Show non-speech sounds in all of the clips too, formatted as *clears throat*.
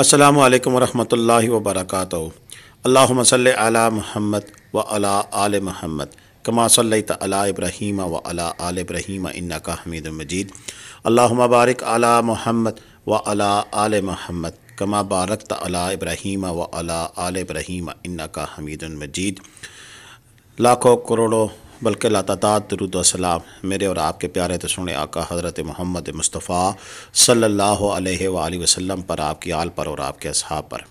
अस्सलाम वालेकुम वरहमतुल्लाहि वबरकातु अल्लाहुम्म सल्लि अला मुहम्मद व अला आल मुहम्मद कमा सल्लैत अला इब्राहीम व अला आल इब्राहीम इन्नका हमीद मजीद अल्लाहुम्म बारिक अला मुहम्मद व अला आल मुहम्मद कमा बारकत अला इब्राहीम व अला आल इब्राहीम इन्नका हमीद मजीद लाखों करोड़ों बल्कि लातात दरुदसलाम मेरे और आपके प्यारे तो सुने आका हज़रत मोहम्मद मुस्तफ़ा सल्ला वसम पर आपकी आल पर और आपके अब पर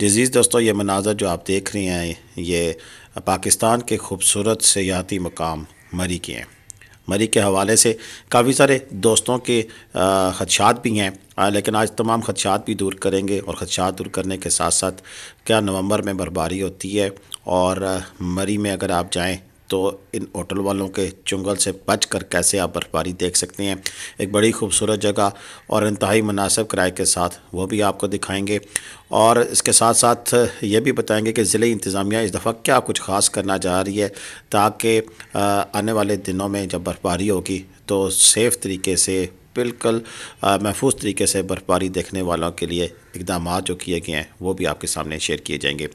जजीज़ दोस्तों ये मनाजर जो आप देख रही हैं ये पाकिस्तान के खूबसूरत सियाती मकाम मरी के हैं मरी के हवाले से काफ़ी सारे दोस्तों के खदशात भी हैं लेकिन आज तमाम खदशात भी दूर करेंगे और खदशात दूर करने के साथ साथ क्या नवंबर में बर्फबारी होती है और मरी में अगर आप जाएं तो इन होटल वालों के चुंगल से बच कर कैसे आप बर्फबारी देख सकते हैं एक बड़ी खूबसूरत जगह और इंतहाई मुनासब किराए के साथ वो भी आपको दिखाएंगे और इसके साथ साथ ये भी बताएंगे कि ज़िले इंतज़ामिया इस दफ़ा क्या कुछ ख़ास करना जा रही है ताकि आने वाले दिनों में जब बर्फबारी होगी तो सेफ़ तरीके से बिल्कुल महफूज तरीके से बर्फबारी देखने वालों के लिए इकदाम जो किए गए हैं वो भी आपके सामने शेयर किए जाएंगे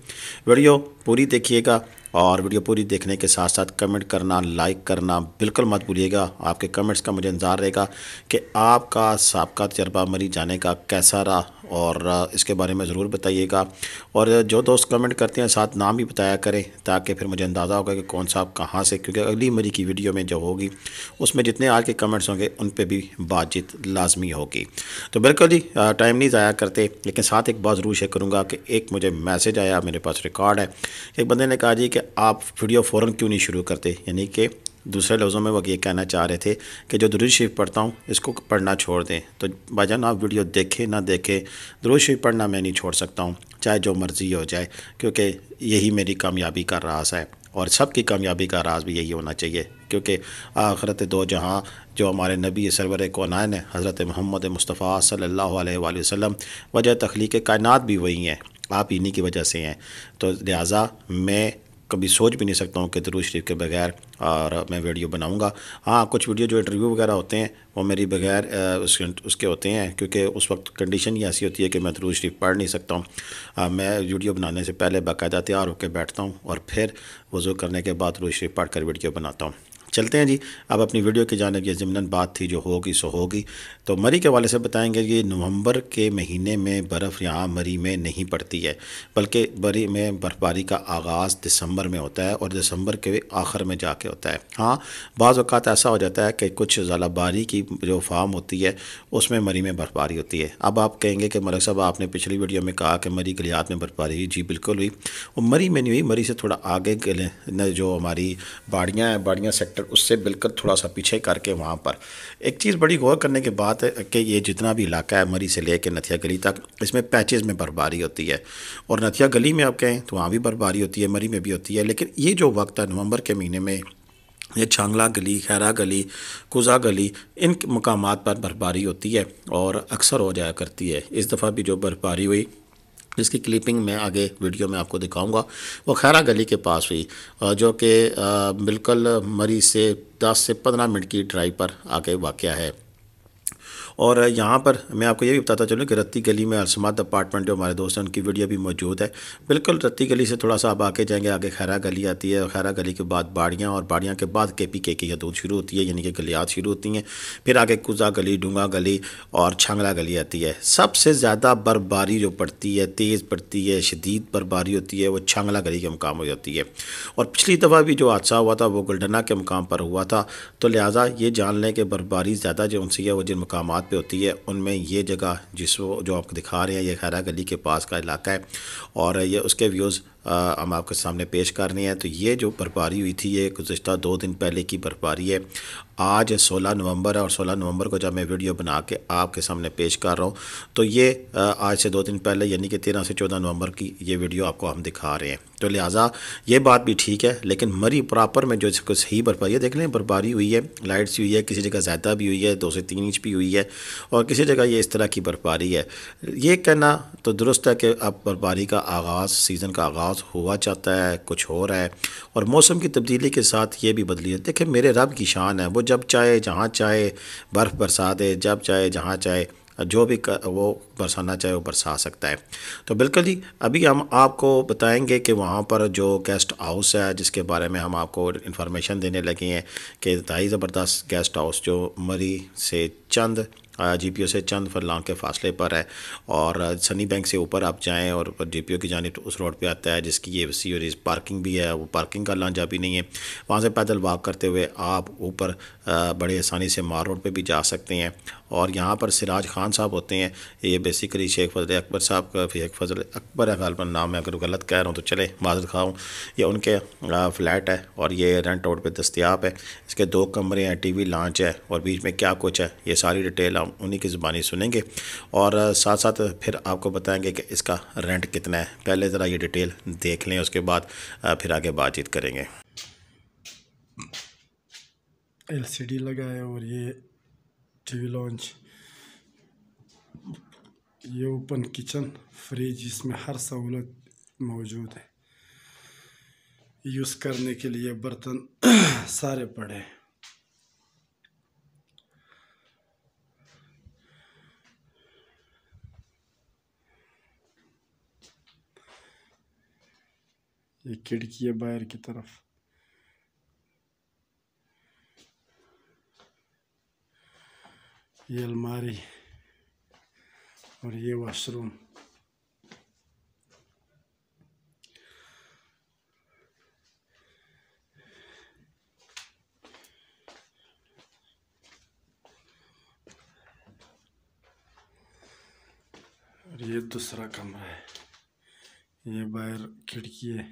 वीडियो पूरी देखिएगा और वीडियो पूरी देखने के साथ साथ कमेंट करना लाइक करना बिल्कुल मत भूलिएगा आपके कमेंट्स का मुझे इंतज़ार रहेगा कि आपका सबका तजर्बा मरी जाने का कैसा रहा और इसके बारे में ज़रूर बताइएगा और जो दोस्त कमेंट करते हैं साथ नाम भी बताया करें ताकि फिर मुझे अंदाज़ा होगा कि कौन सा आप कहाँ से क्योंकि अगली मरी की वीडियो में जो होगी उसमें जितने आज के कमेंट्स होंगे उन पर भी बातचीत लाजमी होगी तो बिल्कुल जी टाइम नहीं ज़ाया करते लेकिन साथ एक बात ज़रूर शेयर करूँगा कि एक मुझे मैसेज आया मेरे पास रिकॉर्ड है एक बंदे ने कहा जी कि आप वीडियो फ़ौर क्यों नहीं शुरू करते यानी कि दूसरे लफ्ज़ों में वो ये कहना चाह रहे थे कि जो दुरुज शरीफ पढ़ता हूँ इसको पढ़ना छोड़ दें तो भाईजान आप वीडियो देखें ना देखें दुरुज शरीफ पढ़ना मैं नहीं छोड़ सकता हूँ चाहे जो मर्ज़ी हो जाए क्योंकि यही मेरी कामयाबी का रास है और सब की कामयाबी का राज भी यही होना चाहिए क्योंकि आखरत दो जहाँ जो हमारे नबी सरवर कौनान है हज़रत महमद मुस्तफ़ा सल्ला वसम वजह तख्लीक कायनत भी वही हैं आप इन्हीं की वजह से हैं तो लिहाजा मैं कभी सोच भी नहीं सकता हूँ कि दरूज शरीफ के बगैर और मैं वीडियो बनाऊँगा हाँ कुछ वीडियो जो इंटरव्यू वगैरह होते हैं वो मेरी बगैर उसके उसके होते हैं क्योंकि उस वक्त कंडीशन ही ऐसी होती है कि मैं दरूज शरीफ पढ़ नहीं सकता हूँ मैं वीडियो बनाने से पहले बाकायदा तैयार होकर बैठता हूँ और फिर वज़ू करने के बाद दरूज शरीफ पढ़ कर वीडियो बनाता हूँ चलते हैं जी अब अपनी वीडियो की जानब यह ज़मन बात थी जो होगी सो होगी तो मरी के वाले से बताएंगे कि नवंबर के महीने में बर्फ़ यहाँ मरी में नहीं पड़ती है बल्कि बरी में बर्फ़बारी का आगाज़ दिसंबर में होता है और दिसंबर के आखिर में जाके होता है हाँ बाज़ ऐसा हो जाता है कि कुछ ज़ालाबारी की जो फार्म होती है उसमें मरी में बर्फ़बारी होती है अब आप कहेंगे कि मलक साहब आपने पिछली वीडियो में कहा कि मरी गलियात में बर्फ़बारी हुई जी बिल्कुल हुई और मरी में नहीं हुई मरी से थोड़ा आगे जो हमारी बाड़ियाँ हैं बाड़ियाँ सेक्टर सेक्टर उससे बिल्कुल थोड़ा सा पीछे करके वहाँ पर एक चीज़ बड़ी गौर करने के बाद कि ये जितना भी इलाका है मरी से ले कर नथिया गली तक इसमें पैचेज़ में बर्फबारी होती है और नथिया गली में आप कहें तो वहाँ भी बर्फबारी होती है मरी में भी होती है लेकिन ये जो वक्त है नवंबर के महीने में ये छांगला गली खैरा गली कुजा गली इन मकाम पर बर्फबारी होती है और अक्सर हो जाया करती है इस दफ़ा भी जो बर्फबारी हुई जिसकी क्लिपिंग मैं आगे वीडियो में आपको दिखाऊंगा वो खैरा गली के पास हुई जो कि बिल्कुल मरी से 10 से 15 मिनट की ड्राइव पर आके वाक़ है और यहाँ पर मैं आपको ये भी बताता चलूँ कि रत्ती गली में अलसमात अपार्टमेंट जो हमारे दोस्त हैं उनकी वीडियो भी मौजूद है बिल्कुल रत्ती गली से थोड़ा सा आप आके जाएंगे आगे खैरा गली आती है और खैरा गली के बाद बाड़ियाँ और बाड़ियाँ के बाद के पी के की हदूद शुरू होती है यानी कि गलियात शुरू होती हैं फिर आगे कुजा गली डूंगा गली और छांगला गली आती है सबसे ज़्यादा बर्फबारी जो पड़ती है तेज़ पड़ती है शदीद बर्फबारी होती है वो छांगला गली के मुकाम हो जाती है और पिछली दफ़ा भी जो हादसा हुआ था वो गुलडना के मुकाम पर हुआ था तो लिहाजा ये जान लें कि बर्फबारी ज़्यादा जो उनसे है वो जिन मकाम बात पे होती है उनमें ये जगह वो जो आप दिखा रहे हैं ये खैरा गली के पास का इलाका है और ये उसके व्यूज़ हम आपके सामने पेश कर रहे हैं तो ये जो बर्फबारी हुई थी ये गुज्त दो दिन पहले की बर्फबारी है आज 16 नवंबर है और 16 नवंबर को जब मैं वीडियो बना के आपके सामने पेश कर रहा हूँ तो ये आज से दो दिन पहले यानी कि तेरह से चौदह नवंबर की ये वीडियो आपको हम दिखा रहे हैं तो लिहाजा ये बात भी ठीक है लेकिन मरी प्रॉपर में जो इसको सही बर्फबारी है देख लें बर्फबारी हुई है लाइट्स हुई है किसी जगह ज़्यादा भी हुई है दो से तीन इंच भी हुई है और किसी जगह ये इस तरह की बर्फबारी है ये कहना तो दुरुस्त है कि अब बर्फबारी का आगाज़ सीज़न का आगाज़ बाज हुआ चाहता है कुछ और है और मौसम की तब्दीली के साथ ये भी बदली है देखें मेरे रब की शान है वो जब चाहे जहाँ चाहे बर्फ़ बरसा दे जब चाहे जहाँ चाहे जो भी कर, वो बरसाना चाहे वो बरसा सकता है तो बिल्कुल ही अभी हम आपको बताएंगे कि वहाँ पर जो गेस्ट हाउस है जिसके बारे में हम आपको इन्फॉर्मेशन देने लगे हैं कि इंतहाई ज़बरदस्त गेस्ट हाउस जो मरी से चंद ओ से चंद फरलांग के फासले पर है और सनी बैंक से ऊपर आप जाएँ और जी ओ की जानब तो उस रोड पर आता है जिसकी ये सी और पार्किंग भी है वो पार्किंग का लांझा भी नहीं है वहाँ से पैदल वॉक करते हुए आप ऊपर बड़े आसानी से मार रोड पर भी जा सकते हैं और यहाँ पर सिराज खान साहब होते हैं ये बेसिकली शेख फजल अकबर साहब का शेख फजल अकबर है नाम है अगर गलत कह रहा हूँ तो चले माजर खाऊँ ये उनके फ्लैट है और ये रेंट आउट पर दस्तियाब है इसके दो कमरे हैं टी वी लॉन्च है और बीच में क्या कुछ है ये सारी डिटेल हम उन्हीं की ज़ुबानी सुनेंगे और साथ साथ फिर आपको बताएँगे कि इसका रेंट कितना है पहले ज़रा ये डिटेल देख लें उसके बाद फिर आगे बातचीत करेंगे एलसीडी लगा है और ये टीवी लॉन्च ये ओपन किचन फ्रिज इसमें हर सहूलत मौजूद है यूज़ करने के लिए बर्तन *clears throat* सारे पड़े हैं ये खिड़की है बाहर की तरफ ये अलमारी और ये वॉशरूम और ये दूसरा कमरा है ये बाहर खिड़की है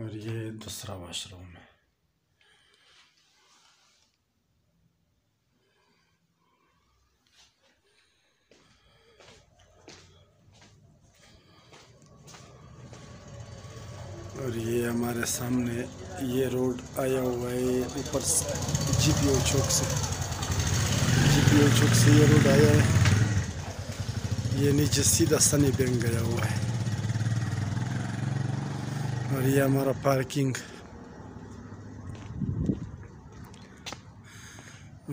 और ये दूसरा वॉशरूम है हमारे सामने ये रोड आया हुआ है ऊपर जी पी ओ चौक से जी पी ओ चौक से ये रोड आया है ये नीचे सीधा सनी बैंक गया हुआ है और ये हमारा पार्किंग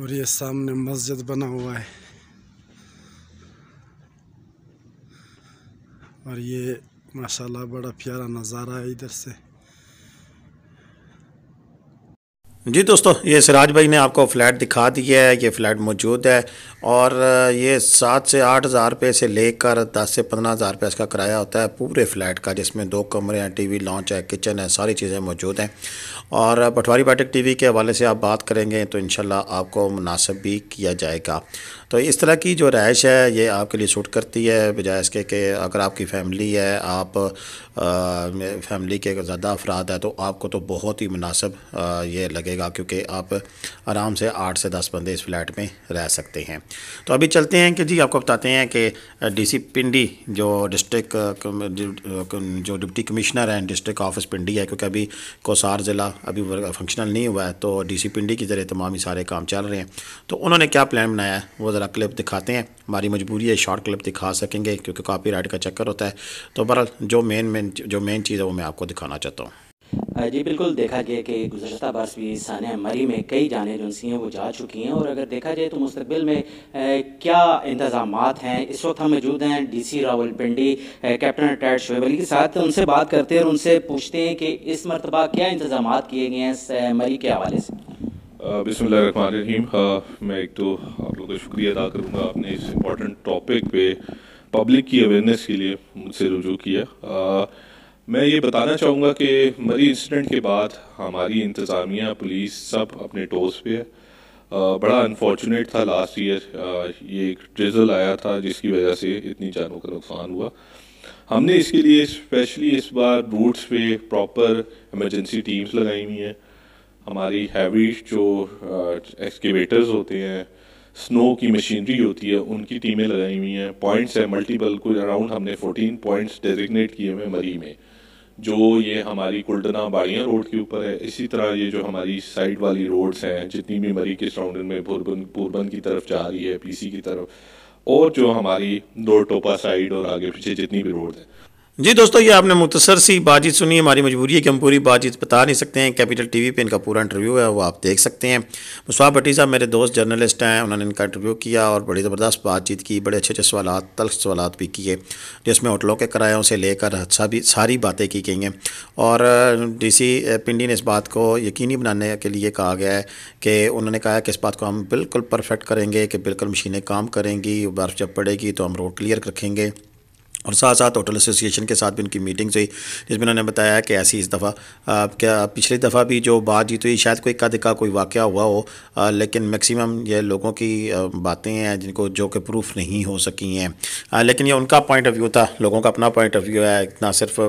और ये सामने मस्जिद बना हुआ है और ये माशाल्लाह बड़ा प्यारा नज़ारा है इधर से जी दोस्तों ये सिराज भाई ने आपको फ़्लैट दिखा दिया है ये फ़्लैट मौजूद है और ये सात से आठ हज़ार रुपये से लेकर दस से पंद्रह हज़ार रुपये इसका किराया होता है पूरे फ्लैट का जिसमें दो कमरे हैं टीवी लॉन्च है किचन है सारी चीज़ें मौजूद हैं और पटवारी पाठक टीवी के हवाले से आप बात करेंगे तो इन आपको मुनासब भी किया जाएगा तो इस तरह की जो रहाइश है ये आपके लिए सूट करती है बजाय इसके कि अगर आपकी फैमिली है आप आ, फैमिली के ज़्यादा अफराद है तो आपको तो बहुत ही मुनासब ये लगेगा क्योंकि आप आराम से आठ से दस बंदे इस फ्लैट में रह सकते हैं तो अभी चलते हैं कि जी आपको बताते हैं कि डीसी पिंडी जो डिस्ट्रिक्ट जो डिप्टी कमिश्नर हैं डिस्ट्रिक्ट ऑफिस पिंडी है क्योंकि अभी कोसार ज़िला अभी फंक्शनल नहीं हुआ है तो डीसी पिंडी के ज़रिए तमाम ही सारे काम चल रहे हैं तो उन्होंने क्या प्लान बनाया है वो ज़रा क्लिप दिखाते हैं हमारी मजबूरी है शॉर्ट क्लिप दिखा सकेंगे क्योंकि कापी राइट का चक्कर होता है तो बहरहाल जो मेन मेन जो मेन चीज़ है वो मैं आपको दिखाना चाहता हूँ जी बिल्कुल देखा गया कि गुजशत बरस भी सानिया मरी में कई जाने एजेंसी हैं वो जा चुकी हैं और अगर देखा जाए तो मुस्तबिल में क्या इंतजाम हैं इस वक्त हम मौजूद हैं D C Rawalpindi captain retired Shoaib Ali के साथ उनसे बात करते हैं और उनसे पूछते हैं कि इस मरतबा क्या इंतजाम किए गए हैं मरी के हवाले से बिसमीम हाँ, मैं एक तो आप लोगों का शुक्रिया अदा करूँगा आपने इस इम्पोर्टेंट टॉपिक पे पब्लिक की अवेयरनेस के लिए मुझसे रुजू किया मैं ये बताना चाहूँगा कि मरी इंसिडेंट के बाद हमारी इंतज़ामिया पुलिस सब अपने टोस पे है बड़ा अनफॉर्चुनेट था लास्ट ईयर ये एक ड्रिजल आया था जिसकी वजह से इतनी जानों का नुकसान हुआ हमने इसके लिए स्पेशली इस बार रूट्स पे प्रॉपर इमरजेंसी टीम्स लगाई हुई हैं हमारी हैवी जो एक्सकेवेटर्स होते हैं स्नो की मशीनरी होती है उनकी टीमें लगाई हुई हैं पॉइंट्स हैं मल्टीपल कुछ अराउंड हमने 14 पॉइंट्स डेजिग्नेट किए हुए मरी में जो ये हमारी कुल्डना बाड़िया रोड के ऊपर है इसी तरह ये जो हमारी साइड वाली रोड्स हैं जितनी भी मरी के सराउंडिंग में पूर्बन पूर्बन की तरफ जा रही है पीसी की तरफ और जो हमारी दो टोपा साइड और आगे पीछे जितनी भी रोड है जी दोस्तों ये आपने मुख्तसर सी बातचीत सुनी हमारी मजबूरी है कि हम पूरी बातचीत बता नहीं सकते हैं कैपिटल टीवी पे इनका पूरा इंटरव्यू है वो आप देख सकते हैं मुस्वा भट्टी साहब मेरे दोस्त जर्नलिस्ट हैं उन्होंने इनका इंटरव्यू किया और बड़ी ज़बरदस्त बातचीत की बड़े अच्छे अच्छे सवाल तल्ख सवाल भी किए जिसमें होटलों के किरायों से लेकर अच्छा भी सारी बातें की गई हैं और डी सी पिंडी ने इस बात को यकीनी बनाने के लिए कहा गया है कि उन्होंने कहा कि इस बात को हम बिल्कुल परफेक्ट करेंगे कि बिल्कुल मशीनें काम करेंगी बर्फ़ जब पड़ेगी तो हम रोड क्लियर रखेंगे और साथ साथ होटल एसोसिएशन के साथ भी उनकी मीटिंग्स हुई जिसमें उन्होंने बताया कि ऐसी इस दफ़ा क्या पिछली दफ़ा भी जो बात जीत तो हुई शायद कोई का दिक्का कोई वाक़ हुआ हो आ, लेकिन मैक्सिमम ये लोगों की बातें हैं जिनको जो कि प्रूफ नहीं हो सकी हैं लेकिन ये उनका पॉइंट ऑफ व्यू था लोगों का अपना पॉइंट ऑफ व्यू है ना सिर्फ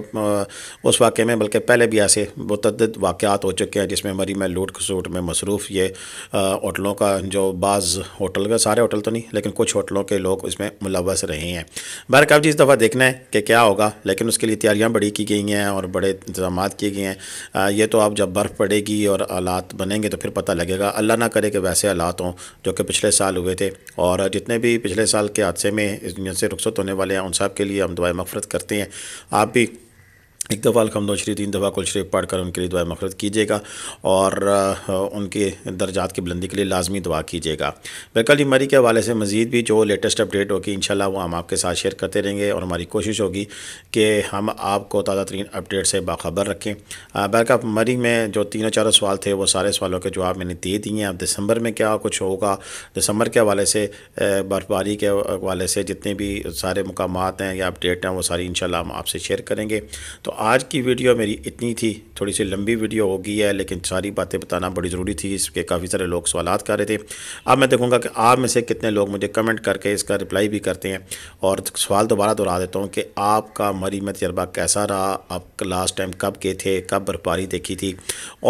उस वाक़े में बल्कि पहले भी ऐसे मतद वाक़ात हो चुके हैं जिसमें मरी में लूट खसूट में मसरूफ़ ये होटलों का जो बाज़ होटल का सारे होटल तो नहीं लेकिन कुछ होटलों के लोग इसमें मुलवस रहे हैं बहरकब जी इस दफ़ा देखना है कि क्या होगा लेकिन उसके लिए तैयारियाँ बड़ी की गई हैं और बड़े इंतजाम किए गए हैं ये तो आप जब बर्फ़ पड़ेगी और आलात बनेंगे तो फिर पता लगेगा अल्लाह ना करे कि वैसे आलात हों जो कि पिछले साल हुए थे और जितने भी पिछले साल के हादसे में इस दुनिया से रुखसत होने वाले हैं उन सब के लिए हम दुआ मफ़रत करते हैं आप भी एक दफ़ा अलहमदोशरी तीन दफ़ा कुलशरीफ़ पढ़ कर उनके लिए दुआ मफरत कीजिएगा और उनके दर्जात की बुलंदी के लिए लाजमी दुआ कीजिएगा बरकल मरी के हवाले से मज़ीद भी जो लेटेस्ट अपडेट होगी इन वो हम आपके साथ शेयर करते रहेंगे और हमारी कोशिश होगी कि हम आपको ताज़ा तरीन अपडेट से बाखबर रखें बरकल मरी में जो तीनों चारों सवाल थे वो सारे सवालों के जवाब मैंने दे दिए हैं अब दिसंबर में क्या कुछ होगा दिसंबर के हवाले से बर्फबारी के हवाले से जितने भी सारे मकाम हैं या अपडेट हैं वो सारी इन शाला हम आपसे शेयर करेंगे तो आज की वीडियो मेरी इतनी थी थोड़ी सी लंबी वीडियो हो गई है लेकिन सारी बातें बताना बड़ी ज़रूरी थी इसके काफ़ी सारे लोग सवाल कर रहे थे अब मैं देखूँगा कि आप में से कितने लोग मुझे कमेंट करके इसका रिप्लाई भी करते हैं और सवाल दोबारा दोहरा देता हूँ कि आपका मरी में तजर्बा कैसा रहा आप लास्ट टाइम कब गए थे कब बर्फबारी देखी थी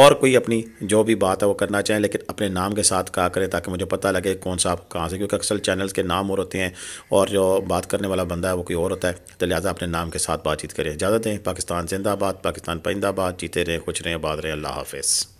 और कोई अपनी जो भी बात है वो करना चाहें लेकिन अपने नाम के साथ कहा करें ताकि मुझे पता लगे कौन सा आप कहाँ से क्योंकि अक्सर चैनल्स के नाम और होते हैं और जो बात करने वाला बंदा है वो कोई और होता है तो लिहाजा अपने नाम के साथ बातचीत करें इजाज़त दें पाकिस्तान पाकिस्तान जिंदाबाद पाकिस्तान पैंदाबाद जीते रहें खुश रहें आबाद रहें अल्लाह हाफिज़